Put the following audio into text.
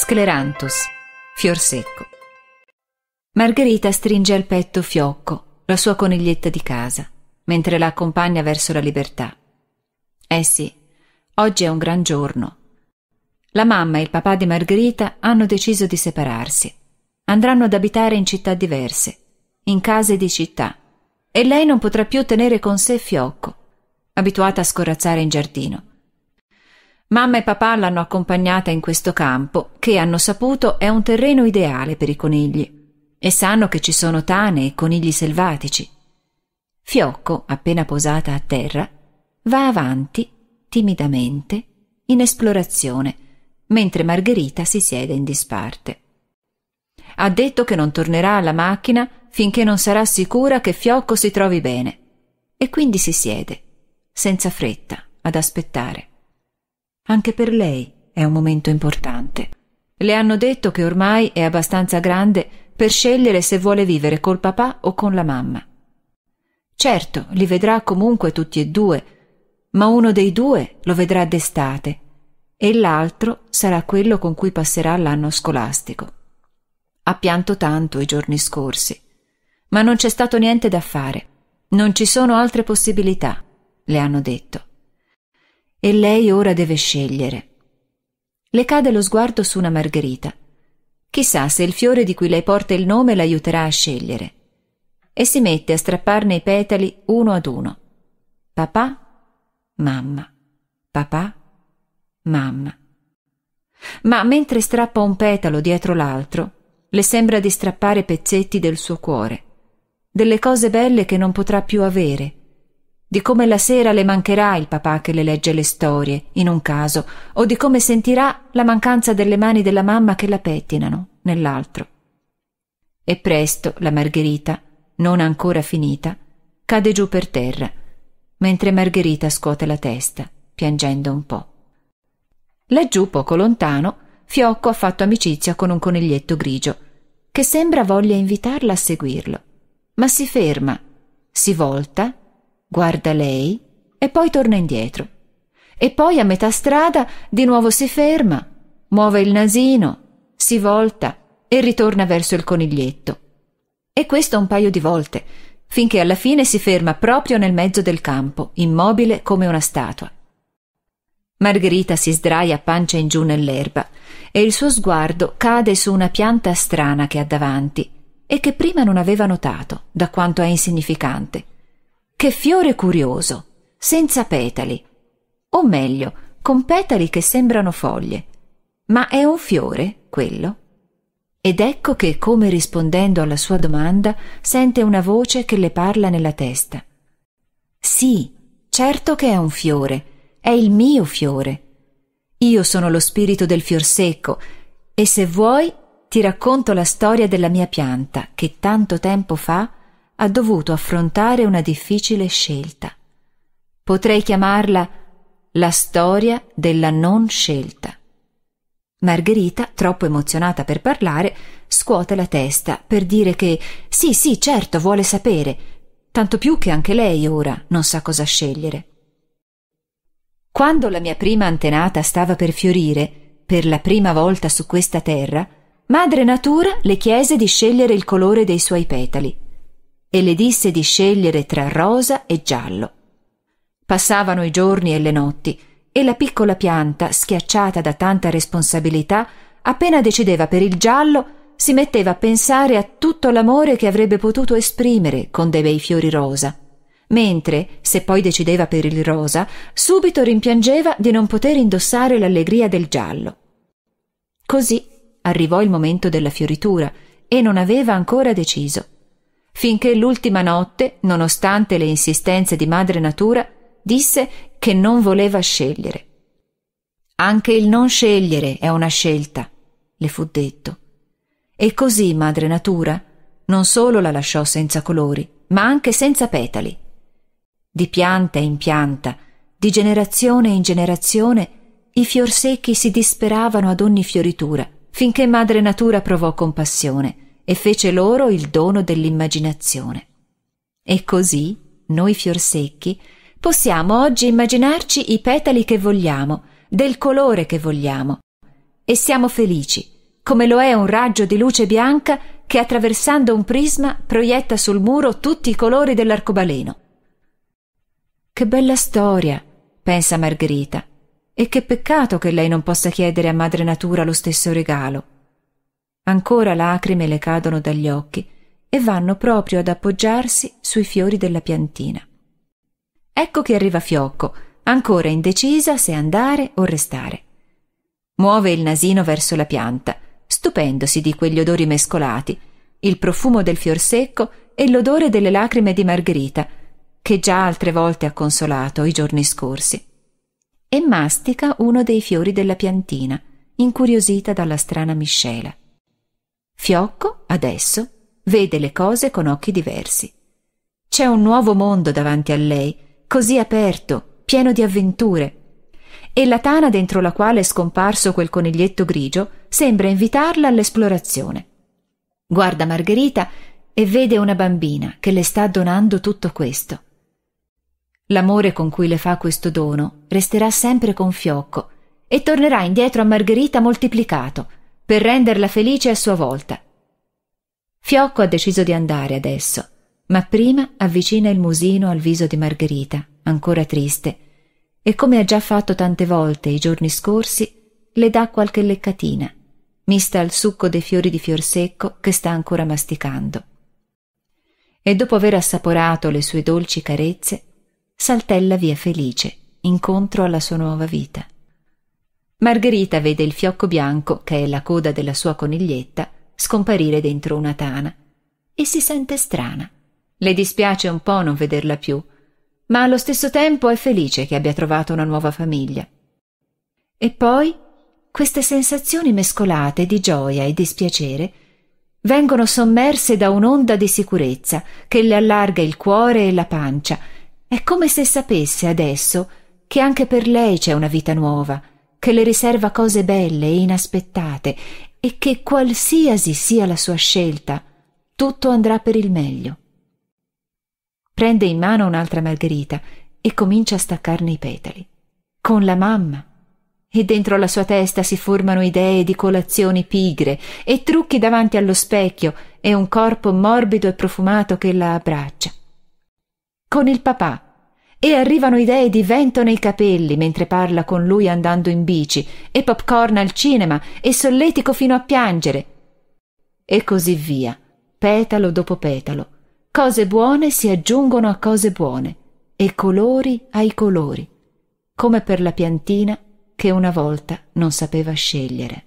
Scleranthus, fior secco. Margherita stringe al petto Fiocco, la sua coniglietta di casa, mentre la accompagna verso la libertà. Eh sì, oggi è un gran giorno. La mamma e il papà di Margherita hanno deciso di separarsi. Andranno ad abitare in città diverse, in case di città, e lei non potrà più tenere con sé Fiocco, abituata a scorazzare in giardino. Mamma e papà l'hanno accompagnata in questo campo, che hanno saputo è un terreno ideale per i conigli. E sanno che ci sono tane e conigli selvatici. Fiocco, appena posata a terra, va avanti, timidamente, in esplorazione, mentre Margherita si siede in disparte. Ha detto che non tornerà alla macchina finché non sarà sicura che Fiocco si trovi bene. E quindi si siede, senza fretta, ad aspettare. Anche per lei è un momento importante. Le hanno detto che ormai è abbastanza grande per scegliere se vuole vivere col papà o con la mamma. Certo, li vedrà comunque tutti e due, ma uno dei due lo vedrà d'estate e l'altro sarà quello con cui passerà l'anno scolastico. Ha pianto tanto i giorni scorsi, ma non c'è stato niente da fare. Non ci sono altre possibilità, le hanno detto e lei ora deve scegliere. Le cade lo sguardo su una margherita. Chissà se il fiore di cui lei porta il nome l'aiuterà a scegliere. E si mette a strapparne i petali uno ad uno. Papà, mamma, papà, mamma. Ma mentre strappa un petalo dietro l'altro, le sembra di strappare pezzetti del suo cuore, delle cose belle che non potrà più avere, di come la sera le mancherà il papà che le legge le storie, in un caso, o di come sentirà la mancanza delle mani della mamma che la pettinano, nell'altro. E presto la Margherita, non ancora finita, cade giù per terra, mentre Margherita scuote la testa, piangendo un po'. Laggiù, poco lontano, Fiocco ha fatto amicizia con un coniglietto grigio, che sembra voglia invitarla a seguirlo, ma si ferma, si volta guarda lei e poi torna indietro. E poi a metà strada di nuovo si ferma, muove il nasino, si volta e ritorna verso il coniglietto. E questo un paio di volte, finché alla fine si ferma proprio nel mezzo del campo, immobile come una statua. Margherita si sdraia pancia in giù nell'erba e il suo sguardo cade su una pianta strana che ha davanti e che prima non aveva notato, da quanto è insignificante che fiore curioso, senza petali, o meglio, con petali che sembrano foglie. Ma è un fiore, quello? Ed ecco che, come rispondendo alla sua domanda, sente una voce che le parla nella testa. Sì, certo che è un fiore, è il mio fiore. Io sono lo spirito del fior secco e se vuoi ti racconto la storia della mia pianta che tanto tempo fa ha dovuto affrontare una difficile scelta. Potrei chiamarla la storia della non scelta. Margherita, troppo emozionata per parlare, scuote la testa per dire che sì, sì, certo, vuole sapere, tanto più che anche lei ora non sa cosa scegliere. Quando la mia prima antenata stava per fiorire, per la prima volta su questa terra, madre natura le chiese di scegliere il colore dei suoi petali e le disse di scegliere tra rosa e giallo. Passavano i giorni e le notti e la piccola pianta, schiacciata da tanta responsabilità, appena decideva per il giallo, si metteva a pensare a tutto l'amore che avrebbe potuto esprimere con dei bei fiori rosa. Mentre, se poi decideva per il rosa, subito rimpiangeva di non poter indossare l'allegria del giallo. Così arrivò il momento della fioritura e non aveva ancora deciso finché l'ultima notte, nonostante le insistenze di madre natura, disse che non voleva scegliere. Anche il non scegliere è una scelta, le fu detto. E così madre natura non solo la lasciò senza colori, ma anche senza petali. Di pianta in pianta, di generazione in generazione, i fior secchi si disperavano ad ogni fioritura, finché madre natura provò compassione e fece loro il dono dell'immaginazione. E così, noi fiorsecchi, possiamo oggi immaginarci i petali che vogliamo, del colore che vogliamo, e siamo felici, come lo è un raggio di luce bianca che attraversando un prisma proietta sul muro tutti i colori dell'arcobaleno. Che bella storia, pensa Margherita, e che peccato che lei non possa chiedere a Madre Natura lo stesso regalo. Ancora lacrime le cadono dagli occhi e vanno proprio ad appoggiarsi sui fiori della piantina. Ecco che arriva Fiocco, ancora indecisa se andare o restare. Muove il nasino verso la pianta, stupendosi di quegli odori mescolati, il profumo del fior secco e l'odore delle lacrime di Margherita, che già altre volte ha consolato i giorni scorsi. E mastica uno dei fiori della piantina, incuriosita dalla strana miscela. Fiocco, adesso, vede le cose con occhi diversi. C'è un nuovo mondo davanti a lei, così aperto, pieno di avventure. E la tana dentro la quale è scomparso quel coniglietto grigio sembra invitarla all'esplorazione. Guarda Margherita e vede una bambina che le sta donando tutto questo. L'amore con cui le fa questo dono resterà sempre con Fiocco e tornerà indietro a Margherita moltiplicato, per renderla felice a sua volta. Fiocco ha deciso di andare adesso, ma prima avvicina il musino al viso di Margherita, ancora triste, e come ha già fatto tante volte i giorni scorsi, le dà qualche leccatina, mista al succo dei fiori di fior secco che sta ancora masticando. E dopo aver assaporato le sue dolci carezze, saltella via felice, incontro alla sua nuova vita. Margherita vede il fiocco bianco, che è la coda della sua coniglietta, scomparire dentro una tana e si sente strana. Le dispiace un po' non vederla più, ma allo stesso tempo è felice che abbia trovato una nuova famiglia. E poi queste sensazioni mescolate di gioia e dispiacere vengono sommerse da un'onda di sicurezza che le allarga il cuore e la pancia. È come se sapesse adesso che anche per lei c'è una vita nuova che le riserva cose belle e inaspettate e che qualsiasi sia la sua scelta, tutto andrà per il meglio. Prende in mano un'altra margherita e comincia a staccarne i petali. Con la mamma. E dentro la sua testa si formano idee di colazioni pigre e trucchi davanti allo specchio e un corpo morbido e profumato che la abbraccia. Con il papà e arrivano idee di vento nei capelli mentre parla con lui andando in bici, e popcorn al cinema, e solletico fino a piangere. E così via, petalo dopo petalo. Cose buone si aggiungono a cose buone, e colori ai colori, come per la piantina che una volta non sapeva scegliere.